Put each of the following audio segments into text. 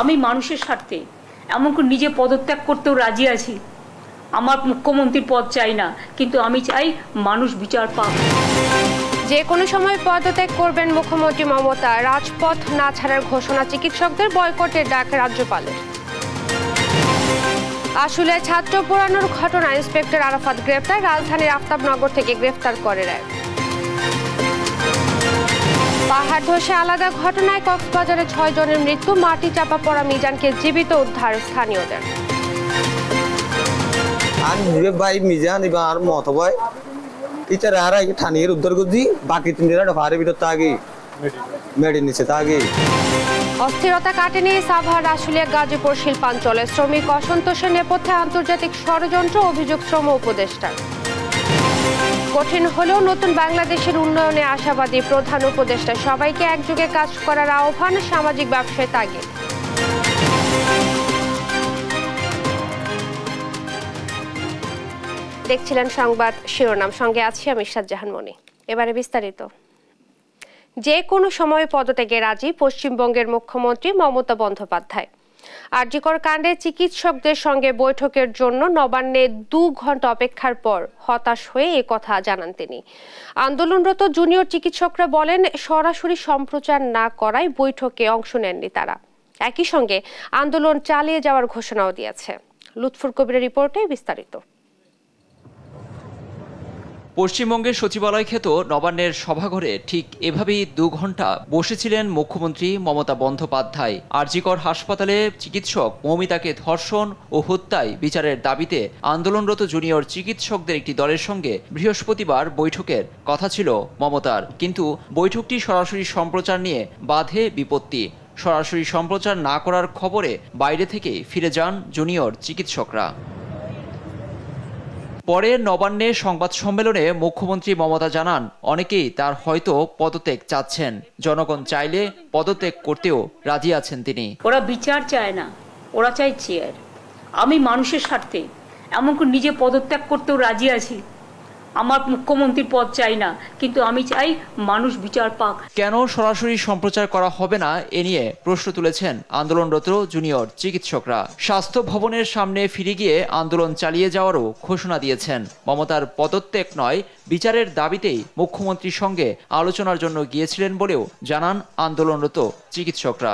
আমি মানুষের স্বার্থে এমনকি নিজে পদত্যাগ করতেও রাজি আছি আমার মুখ্যমন্ত্রীর পদ চাই না কিন্তু আমি চাই মানুষ বিচার পাক যে কোনো সময় পদত্যাগ করবেন মুখ্যমন্ত্রী মমতা রাজপথ না ছাড়ার ঘোষণা চিকিৎসকদের বয়কটের ডাক রাজ্যপালের আসলে ছাত্র পোড়ানোর ঘটনায় ইন্সপেক্টর আরাফাত গ্রেপ্তার রাজধানীর আফতাবনগর থেকে গ্রেফতার করে রায় পাহাড় ধসে আলাদা ঘটনায় কক্সবাজারে ছয় জনের মৃত্যু মাটি চাপা পড়া মিজানকে জীবিত উদ্ধার স্থানীয়দের মিজান আর বাকি ভিতর নিচে অস্থিরতা কাটেনি সাভার আশুলিয়া গাজীপুর শিল্পাঞ্চলে শ্রমিক অসন্তোষের নেপথ্যে আন্তর্জাতিক ষড়যন্ত্র অভিযোগ শ্রম উপদেষ্টা গঠন হলেও নতুন বাংলাদেশের উন্নয়নে আশাবাদী প্রধান উপদেষ্টা সবাইকে একযোগে কাজ করার আহ্বান সামাজিক ব্যবসায় তাগিদ দেখছিলেন সংবাদ শিরোনাম সঙ্গে আছি আমি জাহান মনি এবারে বিস্তারিত যে কোনো সময় পদত্যাগে রাজি পশ্চিমবঙ্গের মুখ্যমন্ত্রী মমতা বন্দ্যোপাধ্যায় আরজিকর কাণ্ডে চিকিৎসকদের সঙ্গে বৈঠকের জন্য নবান্নে দু ঘন্টা অপেক্ষার পর হতাশ হয়ে এ কথা জানান তিনি আন্দোলনরত জুনিয়র চিকিৎসকরা বলেন সরাসরি সম্প্রচার না করায় বৈঠকে অংশ নেননি তারা একই সঙ্গে আন্দোলন চালিয়ে যাওয়ার ঘোষণাও দিয়েছে লুৎফুর কবিরের রিপোর্টে বিস্তারিত পশ্চিমবঙ্গের সচিবালয় খেত নবান্নের সভাঘরে ঠিক এভাবেই দু ঘন্টা বসেছিলেন মুখ্যমন্ত্রী মমতা বন্দ্যোপাধ্যায় আরজিকর হাসপাতালে চিকিৎসক মমিতাকে ধর্ষণ ও হত্যায় বিচারের দাবিতে আন্দোলনরত জুনিয়র চিকিৎসকদের একটি দলের সঙ্গে বৃহস্পতিবার বৈঠকের কথা ছিল মমতার কিন্তু বৈঠকটি সরাসরি সম্প্রচার নিয়ে বাধে বিপত্তি সরাসরি সম্প্রচার না করার খবরে বাইরে থেকেই ফিরে যান জুনিয়র চিকিৎসকরা পরে নবান্নে সংবাদ সম্মেলনে মুখ্যমন্ত্রী মমতা জানান অনেকেই তার হয়তো পদত্যাগ চাচ্ছেন জনগণ চাইলে পদত্যাগ করতেও রাজি আছেন তিনি ওরা বিচার চায় না ওরা চায় চেয়ার আমি মানুষের স্বার্থে এমনকি নিজে পদত্যাগ করতেও রাজি আছি আমার মুখ্যমন্ত্রীর পদ চাই না কিন্তু আমি চাই মানুষ বিচার পাক কেন সরাসরি সম্প্রচার করা হবে না এ নিয়ে প্রশ্ন তুলেছেন আন্দোলনরত জুনিয়র চিকিৎসকরা স্বাস্থ্য ভবনের সামনে ফিরে গিয়ে আন্দোলন চালিয়ে যাওয়ারও ঘোষণা দিয়েছেন মমতার পদত্যাগ নয় বিচারের দাবিতেই মুখ্যমন্ত্রীর সঙ্গে আলোচনার জন্য গিয়েছিলেন বলেও জানান আন্দোলনরত চিকিৎসকরা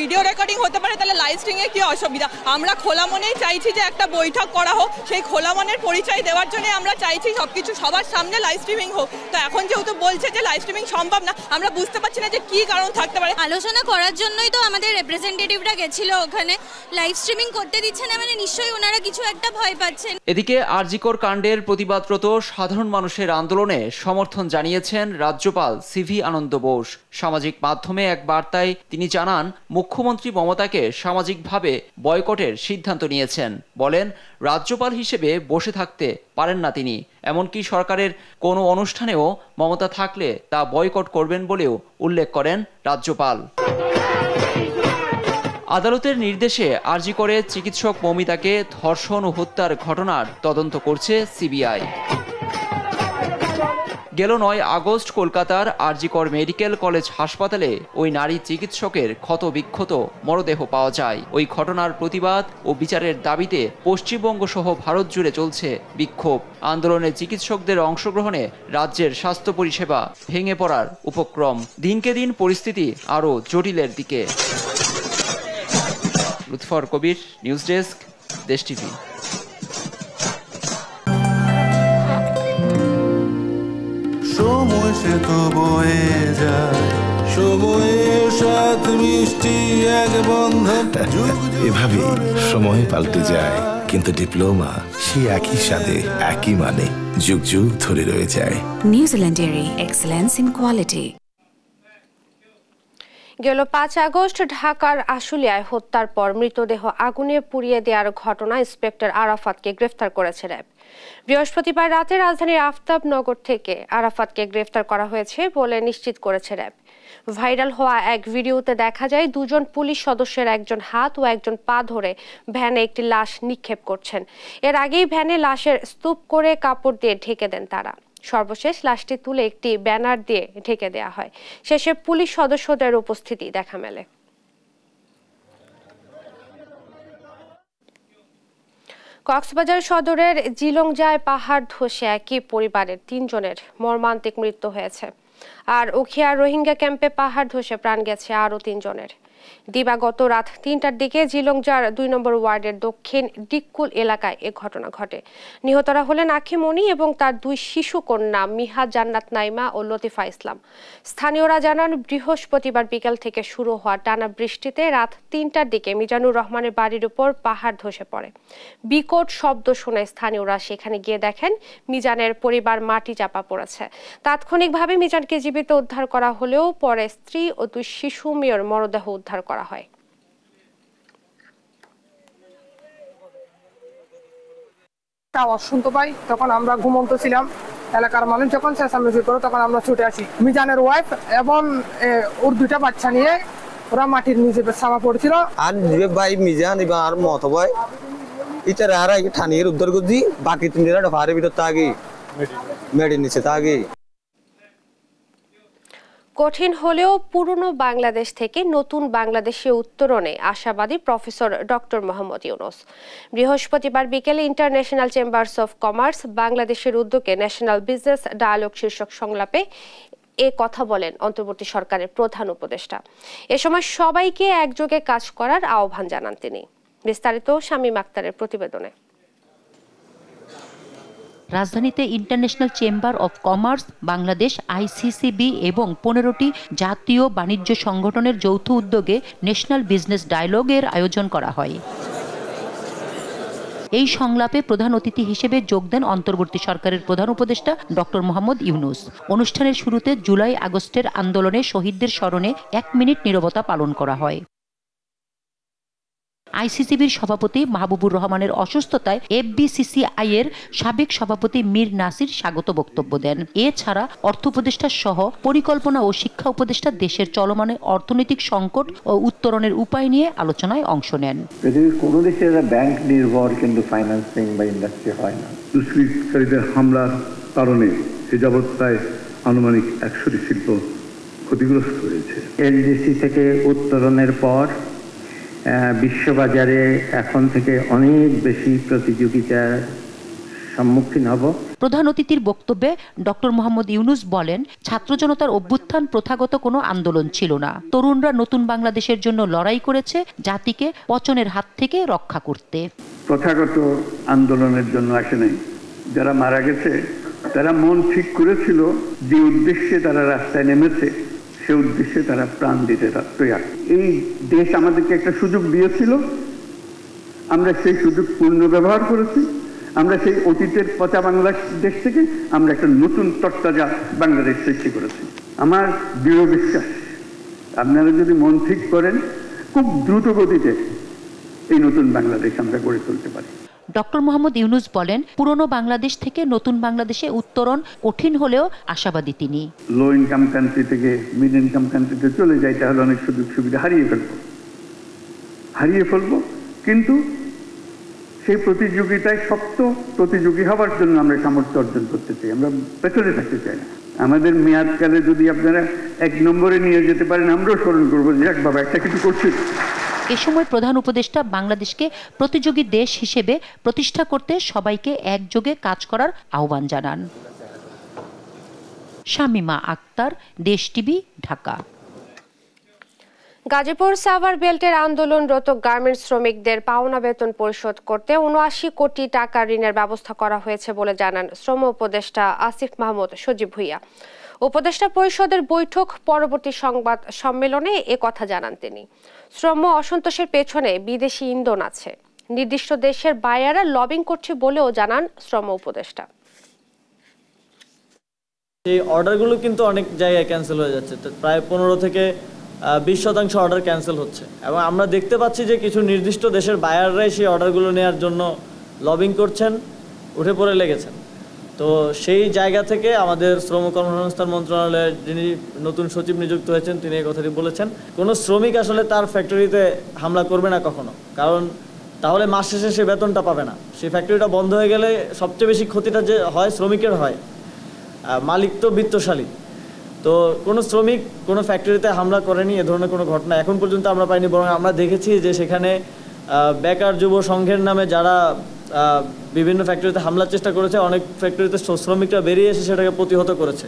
ভিডিও রেকর্ডিং হতে পারে তাহলে লাইভ স্ট্রিমে কী অসুবিধা আমরা খোলা মনেই চাইছি যে একটা বৈঠক করা হোক সেই খোলা মনের পরিচয় দেওয়ার জন্য আমরা চাইছি সব কিছু সবার সামনে লাইভ স্ট্রিমিং হোক তো এখন যেহেতু বলছে যে লাইভ স্ট্রিমিং সম্ভব না আমরা বুঝতে পারছি না যে কি কারণ থাকতে পারে আলোচনা করার জন্যই তো আমাদের রিপ্রেজেন্টেটিভরা গেছিল ওখানে লাইভ স্ট্রিমিং করতে দিচ্ছে না মানে নিশ্চয়ই ওনারা কিছু একটা ভয় পাচ্ছেন এদিকে আরজিকর কাণ্ডের প্রতিবাদরত সাধারণ মানুষের আন্দোলনে সমর্থন জানিয়েছেন রাজ্যপাল সিভি আনন্দ বোস সামাজিক মাধ্যমে এক বার্তায় তিনি জানান মুখ্যমন্ত্রী মমতাকে সামাজিকভাবে বয়কটের সিদ্ধান্ত নিয়েছেন বলেন রাজ্যপাল হিসেবে বসে থাকতে পারেন না তিনি এমনকি সরকারের কোনো অনুষ্ঠানেও মমতা থাকলে তা বয়কট করবেন বলেও উল্লেখ করেন রাজ্যপাল আদালতের নির্দেশে আর্জি করে চিকিৎসক মমিতাকে ধর্ষণ ও হত্যার ঘটনার তদন্ত করছে সিবিআই গেল নয় আগস্ট কলকাতার আরজিকর মেডিকেল কলেজ হাসপাতালে ওই নারী চিকিৎসকের ক্ষতবিক্ষত মরদেহ পাওয়া যায় ওই ঘটনার প্রতিবাদ ও বিচারের দাবিতে পশ্চিমবঙ্গ সহ ভারত জুড়ে চলছে বিক্ষোভ আন্দোলনে চিকিৎসকদের অংশগ্রহণে রাজ্যের স্বাস্থ্য পরিষেবা ভেঙে পড়ার উপক্রম দিনকে দিন পরিস্থিতি আরও জটিলের দিকে Lutfor Kabir news desk Desh TV সে তো বয়ে যায় সময়ের মিষ্টি এক বন্ধন এভাবে সময় পাল্টে যায় কিন্তু ডিপ্লোমা সে একই সাথে একই মানে যুগ যুগ ধরে রয়ে যায় নিউজিল্যান্ডের এক্সেলেন্স ইন কোয়ালিটি গেল পাঁচ আগস্ট ঢাকার আশুলিয়ায় হত্যার পর মৃতদেহ আগুনে পুড়িয়ে দেওয়ার ঘটনা ইন্সপেক্টর আরাফাতকে গ্রেফতার করেছে র্যাব বৃহস্পতিবার রাতে রাজধানীর আফতাবনগর থেকে আরাফাতকে গ্রেফতার করা হয়েছে বলে নিশ্চিত করেছে র্যাব ভাইরাল হওয়া এক ভিডিওতে দেখা যায় দুজন পুলিশ সদস্যের একজন হাত ও একজন পা ধরে ভ্যানে একটি লাশ নিক্ষেপ করছেন এর আগেই ভ্যানে লাশের স্তূপ করে কাপড় দিয়ে ঢেকে দেন তারা সর্বশেষ লাশটি তুলে একটি ব্যানার দিয়ে ঢেকে দেয়া হয় শেষে পুলিশ সদস্যদের উপস্থিতি দেখা মেলে কক্সবাজার সদরের জিলংজায় পাহাড় ধসে একই পরিবারের তিনজনের মর্মান্তিক মৃত্যু হয়েছে আর ওখিয়া রোহিঙ্গা ক্যাম্পে পাহাড় ধসে প্রাণ গেছে আরও তিনজনের দিবাগত রাত তিনটার দিকে জিলংজার দুই নম্বর ওয়ার্ডের দক্ষিণ ডিক্কুল এলাকায় এ ঘটনা ঘটে নিহতরা হলেন আখিমণি এবং তার দুই শিশু কন্যা মিহা জান্নাত নাইমা ও লতিফা ইসলাম স্থানীয়রা জানান বৃহস্পতিবার বিকেল থেকে শুরু হওয়া টানা বৃষ্টিতে রাত তিনটার দিকে মিজানুর রহমানের বাড়ির উপর পাহাড় ধসে পড়ে বিকট শব্দ শুনে স্থানীয়রা সেখানে গিয়ে দেখেন মিজানের পরিবার মাটি চাপা পড়েছে তাৎক্ষণিকভাবে মিজানকে জীবিত উদ্ধার করা হলেও পরে স্ত্রী ও দুই শিশু মেয়র মরদেহ উদ্ধার উদ্ধার করা হয় আওয়াজ শুনতে পাই তখন আমরা ঘুমন্ত ছিলাম এলাকার মানুষ যখন চেঁচামেচি করে তখন আমরা ছুটে আসি মিজানের ওয়াইফ এবং ওর দুটা বাচ্চা নিয়ে ওরা মাটির নিচে ছাপা পড়ছিল আর নিজে ভাই মিজান এবং আর মত ভাই এটা রাহারা ঠানিয়ে উদ্ধার করছি বাকি তিনটা ভাড়ের ভিতর থাকি মেডি নিচে থাকি কঠিন হলেও পুরনো বাংলাদেশ থেকে নতুন বাংলাদেশে উত্তরণে আশাবাদী প্রফেসর ডক্টর মোহাম্মদ ইউনুস বৃহস্পতিবার বিকেলে ইন্টারন্যাশনাল চেম্বার্স অফ কমার্স বাংলাদেশের উদ্যোগে ন্যাশনাল বিজনেস ডায়ালগ শীর্ষক সংলাপে এ কথা বলেন অন্তর্বর্তী সরকারের প্রধান উপদেষ্টা এ সময় সবাইকে একযোগে কাজ করার আহ্বান জানান তিনি বিস্তারিত শামীম আক্তারের প্রতিবেদনে রাজধানীতে international chamber of commerce Bangladesh ICCB এবং পনেরোটি জাতীয় বাণিজ্য সংগঠনের যৌথ উদ্যোগে ন্যাশনাল বিজনেস ডায়ালগের আয়োজন করা হয় এই সংলাপে প্রধান অতিথি হিসেবে যোগ দেন অন্তর্বর্তী সরকারের প্রধান উপদেষ্টা ডক্টর মোহাম্মদ ইউনুস অনুষ্ঠানের শুরুতে জুলাই আগস্টের আন্দোলনে শহীদদের স্মরণে এক মিনিট নীরবতা পালন করা হয় আইসিসিবির সভাপতি মাহবুবুর রহমানের অসুস্থতায় এফবিসিসিআই এর সাবেক সভাপতি মীর নাসির স্বাগত বক্তব্য দেন এছাড়া অর্থ উপদেষ্টা সহ পরিকল্পনা ও শিক্ষা উপদেষ্টা দেশের চলমানে অর্থনৈতিক সংকট ও উত্তরণের উপায় নিয়ে আলোচনায় অংশ নেন কোনো দেশে ব্যাংক নির্ভর কিন্তু ফাইন্যান্সিং বা ইন্ডাস্ট্রি হয় না দুষ্কৃতকারীদের হামলার কারণে এ যাবৎ প্রায় আনুমানিক একশোটি শিল্প ক্ষতিগ্রস্ত হয়েছে এলজিসি থেকে উত্তরণের পর বিশ্ববাজারে এখন থেকে অনেক বেশি প্রতিযোগিতার সম্মুখীন হব প্রধান অতিথির বক্তব্যে ডক্টর মোহাম্মদ ইউনুস বলেন ছাত্র জনতার অভ্যুত্থান প্রথাগত কোনো আন্দোলন ছিল না তরুণরা নতুন বাংলাদেশের জন্য লড়াই করেছে জাতিকে পচনের হাত থেকে রক্ষা করতে প্রথাগত আন্দোলনের জন্য আসে নাই যারা মারা গেছে তারা মন ঠিক করেছিল যে উদ্দেশ্যে তারা রাস্তায় নেমেছে সে উদ্দেশ্যে তারা প্রাণ দিতে তৈরি এই দেশ আমাদেরকে একটা সুযোগ দিয়েছিল আমরা সেই সুযোগ পূর্ণ ব্যবহার করেছি আমরা সেই অতীতের পচা দেশ থেকে আমরা একটা নতুন তরতাজা বাংলাদেশ সৃষ্টি করেছি আমার দৃঢ় বিশ্বাস আপনারা যদি মন ঠিক করেন খুব দ্রুত গতিতে এই নতুন বাংলাদেশ আমরা গড়ে তুলতে পারি ডক্টর মোহাম্মদ ইউনুস বলেন পুরনো বাংলাদেশ থেকে নতুন বাংলাদেশে উত্তরণ কঠিন হলেও আশাবাদী তিনি লো ইনকাম কান্ট্রি থেকে মিড ইনকাম কান্ট্রিতে চলে যাই তাহলে অনেক সুযোগ সুবিধা হারিয়ে ফেলব হারিয়ে ফেলব কিন্তু সেই প্রতিযোগিতায় শক্ত প্রতিযোগী হওয়ার জন্য আমরা সামর্থ্য অর্জন করতে চাই আমরা পেছনে থাকতে চাই না আমাদের মেয়াদকালে যদি আপনারা এক নম্বরে নিয়ে যেতে পারেন আমরাও স্মরণ করবো যে এক বাবা একটা কিছু করছি এ সময় প্রধান উপদেষ্টা বাংলাদেশকে প্রতিযোগী দেশ হিসেবে প্রতিষ্ঠা করতে সবাইকে একযোগে কাজ করার আহ্বান জানান শামিমা আক্তার দেশ টিভি ঢাকা গাজীপুর সাভার বেল্টের আন্দোলনরত গার্মেন্টস শ্রমিকদের পাওনা বেতন পরিশোধ করতে উনআশি কোটি টাকা ঋণের ব্যবস্থা করা হয়েছে বলে জানান শ্রম উপদেষ্টা আসিফ মাহমুদ সজীব ভুইয়া উপদেষ্টা পরিষদের বৈঠক পরবর্তী সংবাদ সম্মেলনে এ কথা জানান তিনি শ্রম অসন্তোষের পেছনে বিদেশি ইন্ধন আছে নির্দিষ্ট দেশের বায়ারা লবিং করছে বলেও জানান শ্রম উপদেষ্টা এই অর্ডারগুলো কিন্তু অনেক জায়গায় ক্যান্সেল হয়ে যাচ্ছে প্রায় পনেরো থেকে বিশ শতাংশ অর্ডার ক্যান্সেল হচ্ছে এবং আমরা দেখতে পাচ্ছি যে কিছু নির্দিষ্ট দেশের বায়াররাই সেই অর্ডারগুলো নেওয়ার জন্য লবিং করছেন উঠে পড়ে লেগেছেন তো সেই জায়গা থেকে আমাদের শ্রম কর্মসংস্থান মন্ত্রণালয়ের যিনি নতুন সচিব নিযুক্ত হয়েছেন তিনি এই কথাটি বলেছেন কোনো শ্রমিক আসলে তার ফ্যাক্টরিতে হামলা করবে না কখনো কারণ তাহলে মাস শেষে সে বেতনটা পাবে না সেই ফ্যাক্টরিটা বন্ধ হয়ে গেলে সবচেয়ে বেশি ক্ষতিটা যে হয় শ্রমিকের হয় মালিক তো বিত্তশালী তো কোনো শ্রমিক কোনো ফ্যাক্টরিতে হামলা করেনি এ ধরনের কোনো ঘটনা এখন পর্যন্ত আমরা পাইনি বরং আমরা দেখেছি যে সেখানে বেকার যুব সংঘের নামে যারা বিভিন্ন ফ্যাক্টরিতে হামলার চেষ্টা করেছে অনেক ফ্যাক্টরিতে শ্রমিকরা বেরিয়ে এসে সেটাকে প্রতিহত করেছে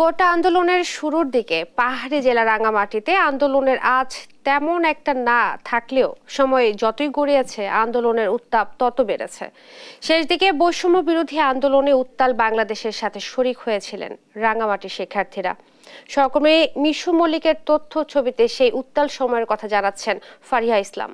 কোটা আন্দোলনের শুরুর দিকে পাহাড়ি জেলা রাঙামাটিতে আন্দোলনের আজ তেমন একটা না থাকলেও সময় যতই গড়িয়েছে আন্দোলনের উত্তাপ তত বেড়েছে শেষ দিকে বৈষম্য বিরোধী আন্দোলনে উত্তাল বাংলাদেশের সাথে শরিক হয়েছিলেন রাঙামাটি শিক্ষার্থীরা সহকর্মী মিশু মল্লিকের তথ্য ছবিতে সেই উত্তাল সময়ের কথা জানাচ্ছেন ফারিহা ইসলাম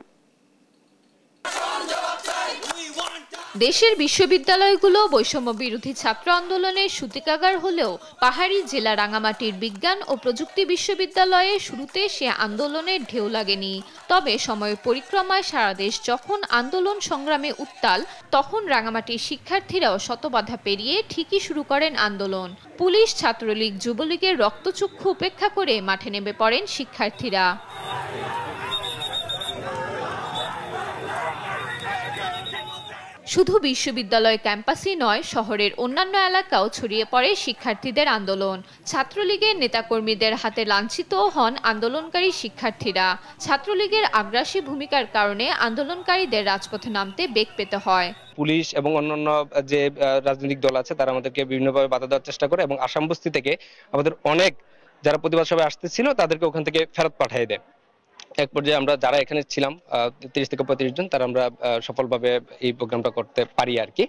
দেশের বিশ্ববিদ্যালয়গুলো বৈষম্য বিরোধী ছাত্র আন্দোলনের সূতিকাগার হলেও পাহাড়ি জেলা রাঙামাটির বিজ্ঞান ও প্রযুক্তি বিশ্ববিদ্যালয়ে শুরুতে সে আন্দোলনের ঢেউ লাগেনি তবে সময়ের পরিক্রমায় সারা দেশ যখন আন্দোলন সংগ্রামে উত্তাল তখন রাঙামাটির শিক্ষার্থীরাও শতবাধা পেরিয়ে ঠিকই শুরু করেন আন্দোলন পুলিশ ছাত্রলীগ যুবলীগের রক্তচক্ষু উপেক্ষা করে মাঠে নেমে পড়েন শিক্ষার্থীরা শুধু বিশ্ববিদ্যালয় ক্যাম্পাসই নয় শহরের অন্যান্য এলাকাও ছড়িয়ে পড়ে শিক্ষার্থীদের আন্দোলন ছাত্রলীগের নেতাকর্মীদের হাতে লাঞ্ছিত হন আন্দোলনকারী শিক্ষার্থীরা ছাত্রলীগের আগ্রাসী ভূমিকার কারণে আন্দোলনকারীদের রাজপথে নামতে বেগ পেতে হয় পুলিশ এবং অন্যান্য যে রাজনৈতিক দল আছে তারা আমাদেরকে বিভিন্নভাবে বাধা দেওয়ার চেষ্টা করে এবং আসাম বস্তি থেকে আমাদের অনেক যারা প্রতিবাদ সভায় আসতেছিল তাদেরকে ওখান থেকে ফেরত পাঠিয়ে দেয় এক পর্যায়ে আমরা যারা এখানে ছিলাম তিরিশ থেকে পঁয়ত্রিশ জন তারা আমরা সফলভাবে এই প্রোগ্রামটা করতে পারি আর কি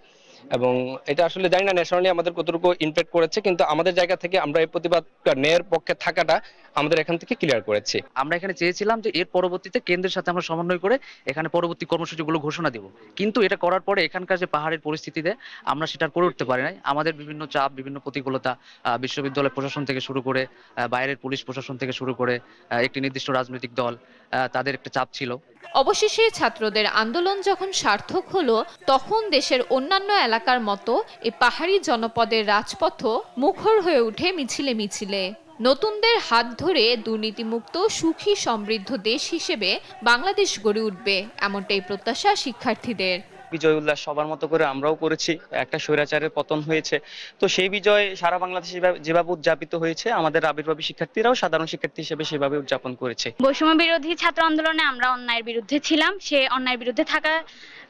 এবং এটা আসলে জানি না ন্যাশনালি আমাদের কতটুকু ইম্প্যাক্ট করেছে কিন্তু আমাদের জায়গা থেকে আমরা এই প্রতিবাদ ন্যায়ের পক্ষে থাকাটা আমাদের এখান থেকে ক্লিয়ার করেছি আমরা এখানে চেয়েছিলাম যে এর পরবর্তীতে কেন্দ্রের সাথে আমরা সমন্বয় করে এখানে পরবর্তী কর্মসূচিগুলো ঘোষণা দেব কিন্তু এটা করার পরে এখানকার যে পাহাড়ের পরিস্থিতিতে আমরা সেটা করে উঠতে পারি নাই আমাদের বিভিন্ন চাপ বিভিন্ন প্রতিকূলতা বিশ্ববিদ্যালয় প্রশাসন থেকে শুরু করে বাইরের পুলিশ প্রশাসন থেকে শুরু করে একটি নির্দিষ্ট রাজনৈতিক দল তাদের একটা চাপ ছিল অবশেষে ছাত্রদের আন্দোলন যখন সার্থক হলো তখন দেশের অন্যান্য এলাকার মতো এ পাহাড়ি জনপদের রাজপথও মুখর হয়ে উঠে মিছিলে মিছিলে নতুনদের হাত ধরে দুর্নীতিমুক্ত সুখী সমৃদ্ধ দেশ হিসেবে বাংলাদেশ গড়ে উঠবে এমনটাই প্রত্যাশা শিক্ষার্থীদের বিজয় উল্লাস সবার মতো করে আমরাও করেছি একটা স্বৈরাচারের পতন হয়েছে তো সেই বিজয় সারা বাংলাদেশে যেভাবে উদযাপিত হয়েছে আমাদের আবির্ভাবী শিক্ষার্থীরাও সাধারণ শিক্ষার্থী হিসেবে সেভাবে উদযাপন করেছে বৈষম্য বিরোধী ছাত্র আন্দোলনে আমরা অন্যায়ের বিরুদ্ধে ছিলাম সে অন্যায়ের বিরুদ্ধে থাকা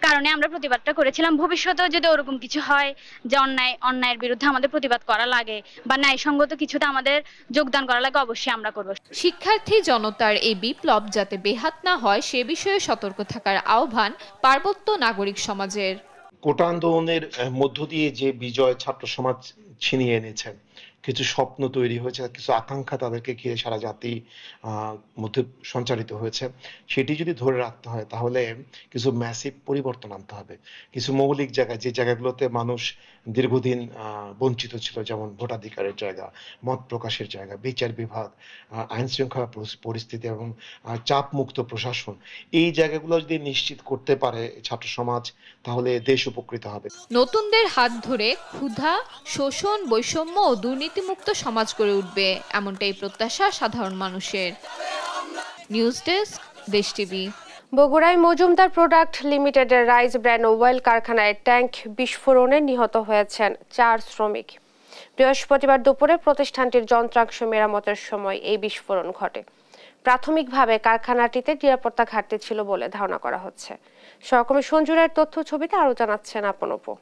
কারণে আমরা প্রতিবাদটা করেছিলাম ভবিষ্যতে যদি ওরকম কিছু হয় যে অন্যায় অন্যায়ের বিরুদ্ধে আমাদের প্রতিবাদ করা লাগে বা ন্যায়সঙ্গত কিছুতে আমাদের যোগদান করা লাগে অবশ্যই আমরা করব শিক্ষার্থী জনতার এই বিপ্লব যাতে বেহাত না হয় সে বিষয়ে সতর্ক থাকার আহ্বান পার্বত্য নাগরিক সমাজের কোটা আন্দোলনের মধ্য দিয়ে যে বিজয় ছাত্র সমাজ ছিনিয়ে এনেছেন কিছু স্বপ্ন তৈরি হয়েছে কিছু আকাঙ্ক্ষা তাদেরকে ঘিরে সারা জাতি মধ্যে সঞ্চারিত হয়েছে সেটি যদি ধরে রাখতে হয় তাহলে কিছু ম্যাসিভ পরিবর্তন আনতে হবে কিছু মৌলিক জায়গায় যে জায়গাগুলোতে মানুষ দীর্ঘদিন বঞ্চিত ছিল যেমন ভোটাধিকারের জায়গা মত প্রকাশের জায়গা বিচার বিভাগ আইন শৃঙ্খলা পরিস্থিতি এবং চাপ মুক্ত প্রশাসন এই জায়গাগুলো যদি নিশ্চিত করতে পারে ছাত্র সমাজ তাহলে দেশ উপকৃত হবে নতুনদের হাত ধরে ক্ষুধা শোষণ বৈষম্য ও দুর্নীতি দুর্নীতিমুক্ত সমাজ গড়ে উঠবে এমনটাই প্রত্যাশা সাধারণ মানুষের নিউজ ডেস্ক দেশ টিভি বগুড়ায় মজুমদার প্রোডাক্ট লিমিটেডের রাইস ব্র্যান্ড ওয়েল কারখানায় ট্যাঙ্ক বিস্ফোরণে নিহত হয়েছেন চার শ্রমিক বৃহস্পতিবার দুপুরে প্রতিষ্ঠানটির যন্ত্রাংশ মেরামতের সময় এই বিস্ফোরণ ঘটে প্রাথমিকভাবে কারখানাটিতে নিরাপত্তা ঘাটতি ছিল বলে ধারণা করা হচ্ছে সহকর্মী সঞ্জুরের তথ্য ছবিতে আরও জানাচ্ছেন আপনপো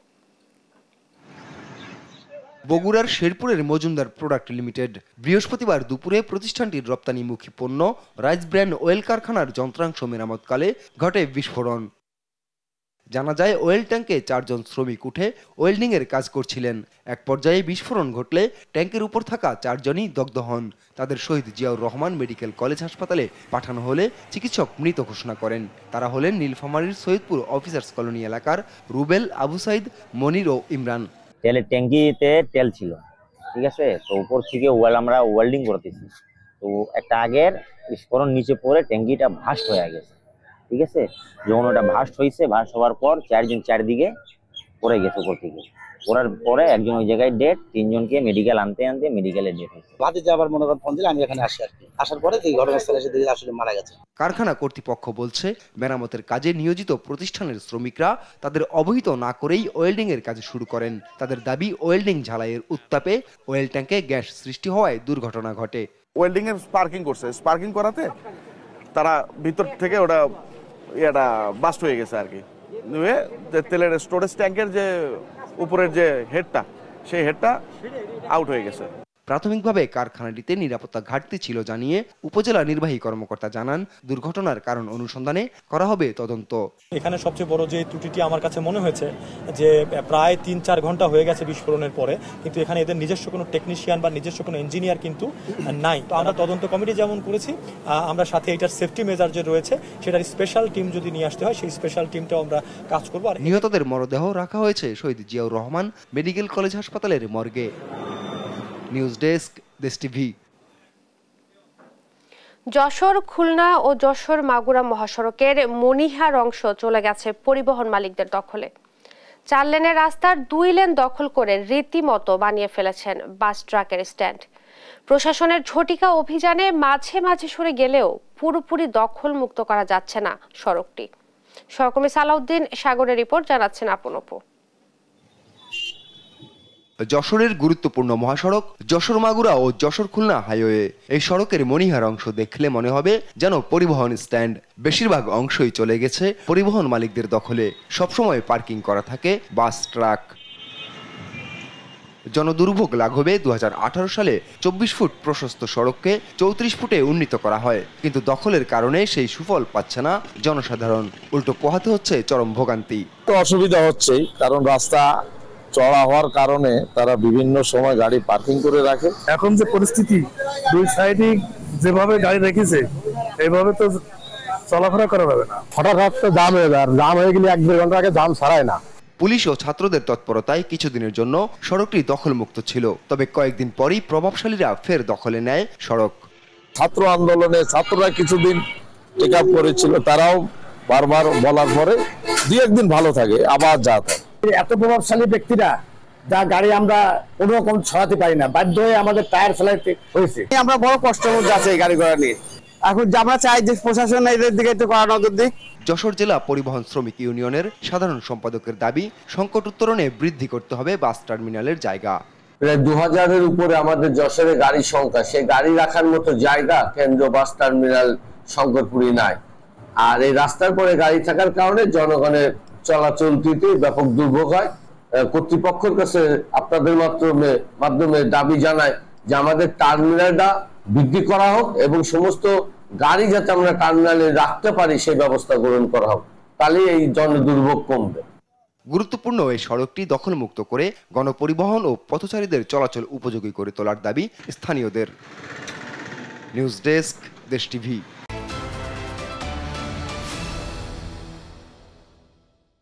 বগুড়ার শেরপুরের মজুমদার প্রোডাক্ট লিমিটেড বৃহস্পতিবার দুপুরে প্রতিষ্ঠানটির রপ্তানিমুখী পণ্য রাইস ব্র্যান্ড ওয়েল কারখানার যন্ত্রাংশ মেরামতকালে ঘটে বিস্ফোরণ জানা যায় ওয়েল ট্যাঙ্কে চারজন শ্রমিক উঠে ওয়েল্ডিংয়ের কাজ করছিলেন এক পর্যায়ে বিস্ফোরণ ঘটলে ট্যাঙ্কের উপর থাকা চারজনই দগ্ধ হন তাদের শহীদ জিয়াউর রহমান মেডিকেল কলেজ হাসপাতালে পাঠানো হলে চিকিৎসক মৃত ঘোষণা করেন তারা হলেন নীলফামারীর সৈয়দপুর অফিসার্স কলোনি এলাকার রুবেল আবু সাইদ মনির ও ইমরান তেলের ট্যাঙ্কিতে তেল ছিল ঠিক আছে তো উপর থেকে ওয়েল আমরা ওয়েল্ডিং করতেছি তো একটা আগের বিস্ফোরণ নিচে পড়ে ট্যাঙ্কিটা ভাস্ট হয়ে গেছে ঠিক আছে যখন ওটা ভাস্ট হয়েছে ভাস্ট হওয়ার পর চারজন চারদিকে পড়ে গেছে উপর থেকে করার পরে একজন ওই জায়গায় ডেট তিনজনকে মেডিকেল আনতে আনতে মেডিকেলে ডেট হয়েছে বাদে যাবার মনে করেন ফোন দিলে আমি এখানে আসি আর কি আসার পরে এই ঘটনাস্থলে এসে দেখি আসলে মারা গেছে কারখানা কর্তৃপক্ষ বলছে মেরামতের কাজে নিয়োজিত প্রতিষ্ঠানের শ্রমিকরা তাদের অবহিত না করেই ওয়েল্ডিং এর কাজ শুরু করেন তাদের দাবি ওয়েল্ডিং ঝালাইয়ের উত্তাপে ওয়েল ট্যাঙ্কে গ্যাস সৃষ্টি হওয়ায় দুর্ঘটনা ঘটে ওয়েল্ডিং এর স্পার্কিং করছে স্পার্কিং করাতে তারা ভিতর থেকে ওটা এটা বাস্ট হয়ে গেছে আর কি তেলের স্টোরেজ ট্যাঙ্কের যে উপরের যে হেডটা সেই হেডটা আউট হয়ে গেছে প্রাথমিকভাবে কারখানাটিতে নিরাপত্তা ঘাটতি ছিল জানিয়ে উপজেলা নির্বাহী কর্মকর্তা জানান দুর্ঘটনার কারণ অনুসন্ধানে করা হবে তদন্ত এখানে সবচেয়ে বড় যে ত্রুটিটি আমার কাছে মনে হয়েছে যে প্রায় তিন চার ঘন্টা হয়ে গেছে বিস্ফোরণের পরে কিন্তু এখানে এদের নিজস্ব কোনো টেকনিশিয়ান বা নিজস্ব কোনো ইঞ্জিনিয়ার কিন্তু নাই তো আমরা তদন্ত কমিটি যেমন করেছি আমরা সাথে এটার সেফটি মেজার যে রয়েছে সেটার স্পেশাল টিম যদি নিয়ে আসতে হয় সেই স্পেশাল টিমটাও আমরা কাজ করবো আর নিহতদের মরদেহ রাখা হয়েছে শহীদ জিয়াউর রহমান মেডিকেল কলেজ হাসপাতালের মর্গে news desk Desh TV Jessore Khulna ও যশোর মাগুরা মহাসড়কের মনিহার অংশ চলে গেছে পরিবহন মালিকদের দখলে চার লেনের রাস্তার দুই লেন দখল করে রীতিমতো বানিয়ে ফেলেছেন বাস ট্রাকের স্ট্যান্ড প্রশাসনের ঝটিকা অভিযানে মাঝে মাঝে সরে গেলেও পুরোপুরি দখল মুক্ত করা যাচ্ছে না সড়কটি সহকর্মী সালাউদ্দিন সাগরের রিপোর্ট জানাচ্ছেন আপন যশোরের গুরুত্বপূর্ণ মহাসড়ক যশোর মাগুরা ও যশোর খুলনা হাইওয়ে এই সড়কের মনিহার অংশ দেখলে মনে হবে যেন পরিবহন স্ট্যান্ড বেশিরভাগ অংশই চলে গেছে পরিবহন মালিকদের দখলে সবসময় পার্কিং করা থাকে বাস ট্রাক জনদুর্ভোগ লাঘবে দু সালে চব্বিশ ফুট প্রশস্ত সড়ককে চৌত্রিশ ফুটে উন্নীত করা হয় কিন্তু দখলের কারণে সেই সুফল পাচ্ছে না জনসাধারণ উল্টো পোহাতে হচ্ছে চরম ভোগান্তি অসুবিধা হচ্ছে কারণ রাস্তা চড়া হওয়ার কারণে তারা বিভিন্ন সময় গাড়ি পার্কিং করে রাখে এখন যে পরিস্থিতি দুই সাইডে যেভাবে গাড়ি রেখেছে এইভাবে তো চলাফেরা করা যাবে না হঠাৎ তো জাম হয়ে যায় জাম হয়ে গেলে এক দেড় ঘন্টা আগে জাম ছাড়ায় না পুলিশ ও ছাত্রদের তৎপরতায় কিছুদিনের জন্য সড়কটি দখলমুক্ত ছিল তবে কয়েকদিন পরই প্রভাবশালীরা ফের দখলে নেয় সড়ক ছাত্র আন্দোলনে ছাত্ররা কিছুদিন টেক আপ করেছিল তারাও বারবার বলার পরে দু একদিন ভালো থাকে আবার যা থাকে এত প্রভাবশালী ব্যক্তিরা যা গাড়ি আমরা কোনো রকম ছড়াতে পারি না বাধ্য হয়ে আমাদের টায়ার ফেলাইতে হয়েছে আমরা বড় কষ্ট মধ্যে এই গাড়ি ঘোড়া নিয়ে এখন আমরা চাই যে প্রশাসন এদের দিকে একটু করা নজর দিক যশোর জেলা পরিবহন শ্রমিক ইউনিয়নের সাধারণ সম্পাদকের দাবি সংকট উত্তরণে বৃদ্ধি করতে হবে বাস টার্মিনালের জায়গা প্রায় দু হাজারের উপরে আমাদের যশোরে গাড়ির সংখ্যা সেই গাড়ি রাখার মতো জায়গা কেন্দ্র বাস টার্মিনাল শঙ্করপুরি নাই আর এই রাস্তার পরে গাড়ি থাকার কারণে জনগণের চলাচলটিতে ব্যাপক দুর্ভোগ হয় কর্তৃপক্ষের কাছে আপনাদের মাধ্যমে মাধ্যমে দাবি জানায় যে আমাদের টার্মিনালটা বৃদ্ধি করা হোক এবং সমস্ত গাড়ি যাতে আমরা টার্মিনালে রাখতে পারি সেই ব্যবস্থা গ্রহণ করা হোক তাহলে এই জন দুর্ভোগ কমবে গুরুত্বপূর্ণ এই সড়কটি দখলমুক্ত করে গণপরিবহন ও পথচারীদের চলাচল উপযোগী করে তোলার দাবি স্থানীয়দের নিউজ ডেস্ক দেশ টিভি